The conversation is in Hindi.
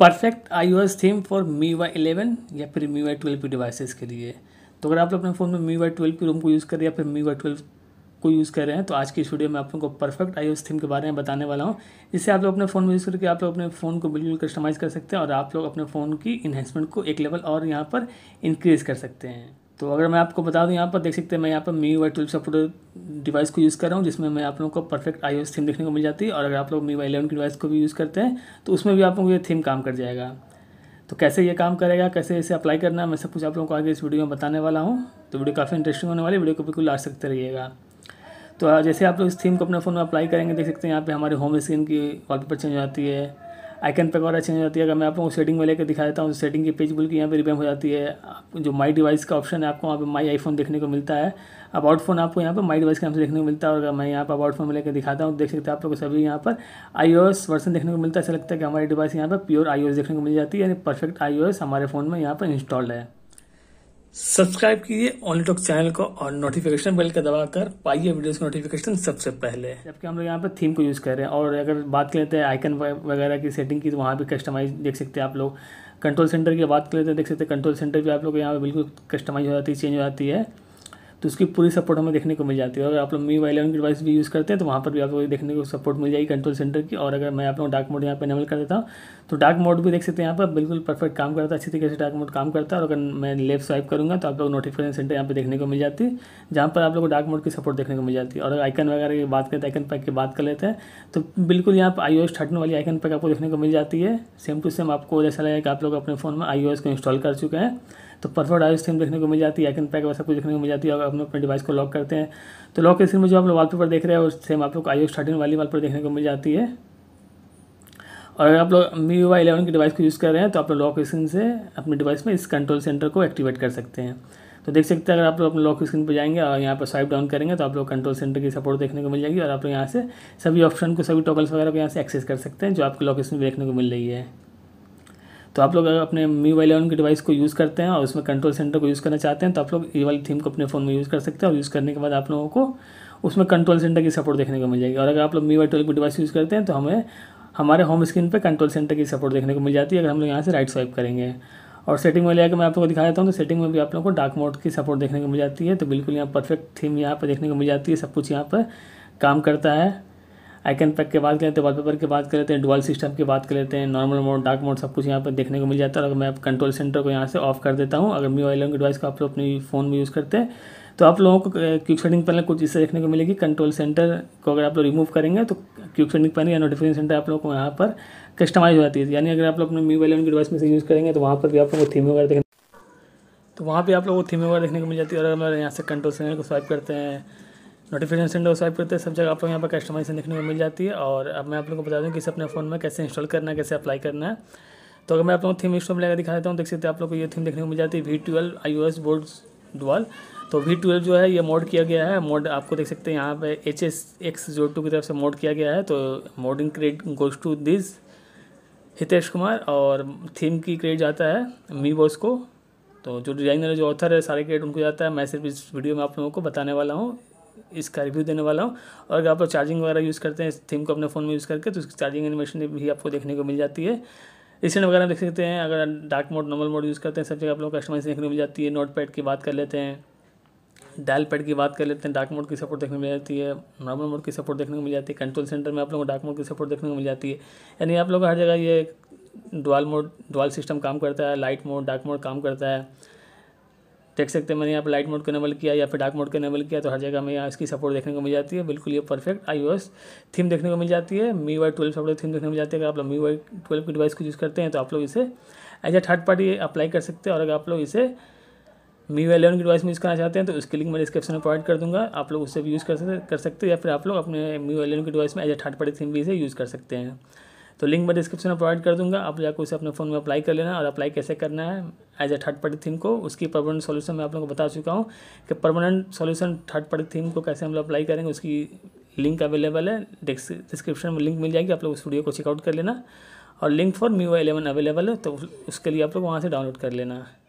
perfect I O S theme for MIUI eleven या फिर मी वाई ट्वेल्व की डिवाइसेस के लिए तो अगर आप लोग अपने फ़ोन में मी वाई ट्वेल्व पी रोम को यूज़ कर रहे हैं या फिर मी वाई ट्वेल्व को यूज़ कर रहे हैं तो आज की इस वीडियो में आप लोगों को परफेक्ट आई थीम के बारे में बताने वाला हूँ जिससे आप लोग अपने फ़ोन में यूज़ करके आप लोग अपने फ़ोन को बिल्कुल कस्टमाइज़ कर सकते हैं और आप लोग अपने फ़ोन की इन्हेंसमेंट को एक लेवल और यहाँ पर इंक्रीज़ कर सकते हैं तो अगर मैं आपको बता दूं यहाँ पर देख सकते हैं मैं यहाँ पर MIUI twelve supported device को यूज़ कर रहा हूँ जिसमें मैं आप लोगों को परफेक्ट आई थीम देखने को मिल जाती है और अगर आप लोग मी वाई इलेवन की डिवाइस को भी यूज़ करते हैं तो उसमें भी आप लोगों को ये थीम काम कर जाएगा तो कैसे ये काम करेगा कैसे इसे अप्लाई करना है मैं सब कुछ आप लोगों को आगे इस वीडियो में बताने वाला हूँ तो वीडियो काफ़ी इंटरेस्टिंग होने वाली वीडियो को बिल्कुल लास्ट सकते रहिएगा तो जैसे आप लोग इस थीम को अपने फ़ोन में अप्लाई करेंगे देख सकते हैं यहाँ पे हमारे होम स्क्रीन की वॉलपेपर चेंज हो जाती है आइकन पे वगैरह चेंज हो जाती है अगर मैं आपको सेटिंग में लेकर दिखा देता हूँ सेटिंग की पेज बुल की यहाँ पर रिपेम हो जाती है जो माई डिवाइस का ऑप्शन है आपको वहाँ पर माई आईफोन देखने को मिलता है अबाउट फोन आपको यहाँ पर माई डिवाइस के नाम से देखने को मिलता है और अगर मैं यहाँ पर अबाउट फोन में लेकर दिखाता हूँ देख सकते हैं आप लोग सभी यहाँ पर आई वर्सन देखने को मिलता है ऐसा लगता है कि हमारी डिवाइस यहाँ पर प्योर आई देखने को मिल जाती है यानी परफेक्ट आई हमारे फ़ोन में यहाँ पर इंस्टॉल्ड है सब्सक्राइब कीजिए ऑनली टॉक चैनल को और नोटिफिकेशन बेल का दबाकर पाइए वीडियोस का नोटिफिकेशन सबसे पहले जबकि हम लोग यहाँ पर थीम को यूज़ कर रहे हैं और अगर बात कर लेते हैं आइकन वगैरह की सेटिंग की तो वहाँ भी कस्टमाइज देख सकते हैं आप लोग कंट्रोल सेंटर की बात कर लेते हैं तो देख सकते हैं कंट्रोल सेंटर भी आप लोग यहाँ पर बिल्कुल कस्टमाइज हो जाती है चेंज हो जाती है तो उसकी पूरी सपोर्ट हमें देखने को मिल जाती है अगर आप लोग मी वाई इलेवन की डिवाइस भी यूज़ करते हैं तो वहाँ पर भी आपको देखने को सपोर्ट मिल जाएगी कंट्रोल सेंटर की और अगर मैं आप लोग डार्क मोड यहाँ पर इनेबल कर देता हूँ तो डार्क मोड भी देख सकते हैं यहाँ पर बिल्कुल परफेक्ट काम करता है अच्छी तरीके से डार्क मोड काम करता है और अगर मैं लेफ्ट स्वाइप करूँगा तो आप लोग नोटिफिकेशन सेंटर यहाँ पर देखने को मिल जाती है जहाँ पर आप लोग को डार्क मोड की सपोर्ट देखने को मिल जाती है और अगर आइकन वगैरह की बात करें तो आइकन पैक की बात कर लेते हैं तो बिल्कुल यहाँ पर आई ओ थर्टीन वाली आइकन पैक आपको देखने को मिल जाती है सेम टू सेम आपको जैसा लगेगा कि आप लोग अपने फ़ोन में आई को इंस्टॉल कर चुके हैं तो परफेक्ट आयो स्क्रीन देखने को मिल जाती है आइकन पैक वैसा कुछ देखने को मिल जाती है अगर अपने अपने डिवाइस को लॉक करते हैं तो लॉक स्क्रीन में जो आप वाल पेपर देख रहे हो सेम आप लोग को आई वाली वाल देखने को मिल जाती है और अगर आप लोग मी वाई इलेवन की डिवाइस को यूज़ कर रहे हैं तो आप लोग लॉक स्क्रीन से अपने डिवाइस में इस कंट्रोल सेंटर को एक्टिवेट कर सकते हैं तो देख सकते हैं अगर आप लोग अपने लॉक स्क्रीन पर जाएंगे और यहाँ पर स्वाइप डाउन करेंगे तो आप लोग कंट्रोल सेंटर की सपोर्ट देखने को मिल जाएगी और आप लोग यहाँ से सभी ऑप्शन को सभी टॉकल्स वगैरह को यहाँ से एक्सेस कर सकते हैं जो आपको लॉक स्क्रीन देखने को मिल रही है तो आप लोग अगर अपने मी वाई इलेवन के डिवाइस को यूज़ करते हैं और उसमें कंट्रोल सेंटर को यूज़ करना चाहते हैं तो आप लोग ये वाली थीम को अपने फ़ोन में यूज़ कर सकते हैं और यूज़ करने के बाद आप लोगों को उसमें कंट्रोल सेंटर की सपोर्ट देखने को मिल जाएगी और अगर आप लोग मी वाई ट्वेल्व की डिवाइस यूज़ करते हैं तो हमें हमारे होम स्क्रीन पर कंट्रोल सेंटर की सपोर्ट देखने को मिल जाती है अगर हम लोग यहाँ से राइट स्वाइप करेंगे और सेटिंग में ले आकर मैं आप लोगों को दिखा देता हूँ तो सेटिंग में भी आप लोगों को डार्क मोड की सपोर्ट देखने को मिल जाती है तो बिल्कुल यहाँ परफेक्ट थीम यहाँ पर देखने को मिल जाती है सब कुछ यहाँ पर काम करता है आइकन पैक की बात लेते हैं वॉलपेपर की बात कर लेते हैं डुअल सिस्टम की बात कर लेते हैं नॉर्मल मोड डार्क मोड सब कुछ यहाँ पर देखने को मिल जाता है और मैं कंट्रोल सेंटर को यहाँ से ऑफ कर देता हूँ अगर मी ऑयलन की डिवाइस को आप लोग अपनी फ़ोन में यूज़ करते हैं तो आप लोगों को क्यूब सेटिंग पैनल कुछ इससे देखने को मिलेगी कंट्रोल सेंटर को अगर आप लोग रिमूव करेंगे तो क्यूब सेटिंग पैनल या नोटिफिकेशन सेंटर आप लोग को यहाँ पर कस्टमाइज हो जाती है यानी अगर आप लोग अपने मी वाले उनके डिवाइस में से यूज़ करेंगे तो वहाँ पर भी आप लोग को थीम वगैरह देखने तो वहाँ पर आप लोग को थीम वगैरह देखने को मिल जाती है और अगर यहाँ से कंट्रोल सेंटर को स्वाइप करते हैं नोटिफिकेशन सेंडर स्वाइप करते हैं सब जगह आप लोग यहाँ पर कस्टमाइजेशन देखने को मिल जाती है और अब मैं आप लोगों को बता दूँ कि इसे अपने फ़ोन में कैसे इंस्टॉल करना है कैसे अप्लाई करना है तो अगर मैं आप लोगों को थीम इंस्टॉल में लगा दिखा देता हूँ देख सकते हैं आप लोग को ये थीम देखने को मिल जाती है V twelve I O S board dual तो वी ट्वेल्व जो है ये मोड किया गया है मोड आपको देख सकते हैं यहाँ पर H S X zero two की तरफ से मोड किया गया है तो modding credit goes to this Hitesh Kumar और थीम की क्रिएट जाता है मी बॉस को तो जो डिजाइनर जो ऑथर है सारे क्रिएट उनको जाता है मैं सिर्फ इस वीडियो में आप लोगों को बताने वाला हूँ इसका रिव्यू देने वाला हूँ और अगर आप लोग चार्जिंग वगैरह यूज़ करते हैं थीम को अपने फ़ोन में यूज़ करके तो उसकी चार्जिंग एनिमेशन भी आपको देखने को मिल जाती है इसी वगैरह देख सकते हैं अगर dark mode normal mode use करते हैं सब जगह आप लोग कस्टमाइज देखने को मिल जाती है नोट पैड की बात कर लेते हैं डायल पैड की बात कर लेते हैं डार्क मोड की सपोर्ट देखने को मिल जाती है नॉर्मल मोड की सपोर्ट देखने को मिल जाती है कंट्रोल सेंटर में आप लोगों को डार्क मोड की सपोर्ट देखने को मिल जाती है यानी आप लोग हर जगह ये डुअल मोड डुअल सिस्टम काम करता है लाइट मोड डार्क मोड काम करता है देख सकते हैं मैंने यहाँ पर लाइट मोड को इनेबल किया या फिर डार्क मोड को इनेबल किया तो हर जगह हमें यहाँ इसकी सपोर्ट देखने को मिल जाती है बिल्कुल ये परफेक्ट आई थीम देखने को मिल जाती है MIUI twelve support theme देखने को मिल जाती है अगर आप लोग मी वाई ट्वेल्व की डिवाइस को यूज़ करते हैं तो आप लोग इसे as a third party apply कर सकते हैं और अगर आप लोग इसे मी वाई इलेवन की डिवाइस में यूज़ करना चाहते हैं तो उसके लिंक मैं डिस्क्रिप्शन में प्रोवाइड कर दूँगा आप लोग उससे भी यूज़ कर सकते कर सकते हैं या फिर आप लोग अपने मी वाई इलेवन की डिवाइस में as a third party theme भी इसे यूज़ कर सकते हैं तो लिंक मैं डिस्क्रिप्शन में प्रोवाइड कर दूंगा आप जाकर उसे अपने फ़ोन में अप्लाई कर लेना और अप्लाई कैसे करना है as a third party theme को उसकी परमानेंट सोल्यूशन मैं आप लोगों को बता चुका हूँ कि permanent solution third party theme को कैसे हम लोग अप्लाई करेंगे उसकी लिंक अवेलेबल है डिस्क्रिप्शन में लिंक मिल जाएगी आप लोग उस वीडियो को चेकआउट कर लेना और link for MIUI available है तो उसके लिए आप लोग वहाँ से डाउनलोड कर लेना